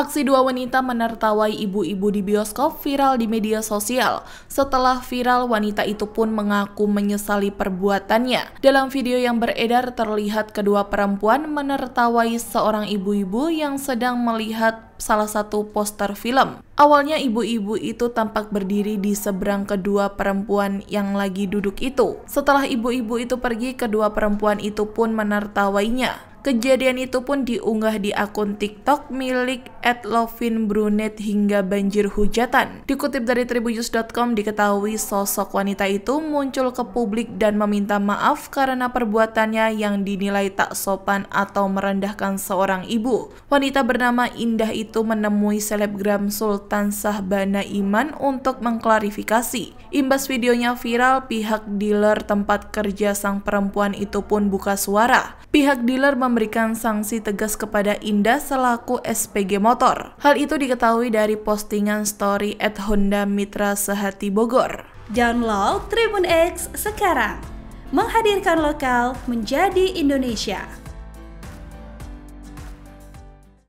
Aksi dua wanita menertawai ibu-ibu di bioskop viral di media sosial. Setelah viral, wanita itu pun mengaku menyesali perbuatannya. Dalam video yang beredar terlihat kedua perempuan menertawai seorang ibu-ibu yang sedang melihat salah satu poster film. Awalnya ibu-ibu itu tampak berdiri di seberang kedua perempuan yang lagi duduk itu. Setelah ibu-ibu itu pergi, kedua perempuan itu pun menertawainya. Kejadian itu pun diunggah di akun TikTok milik @lovinbrunet hingga banjir hujatan. Dikutip dari tribujus.com diketahui sosok wanita itu muncul ke publik dan meminta maaf karena perbuatannya yang dinilai tak sopan atau merendahkan seorang ibu. Wanita bernama Indah itu menemui selebgram Sultan Sahbana Iman untuk mengklarifikasi. Imbas videonya viral, pihak dealer tempat kerja sang perempuan itu pun buka suara pihak dealer memberikan sanksi tegas kepada Indah selaku SPG Motor. Hal itu diketahui dari postingan story at Honda Mitra Sehati Bogor. Download Tribun X sekarang, menghadirkan lokal menjadi Indonesia.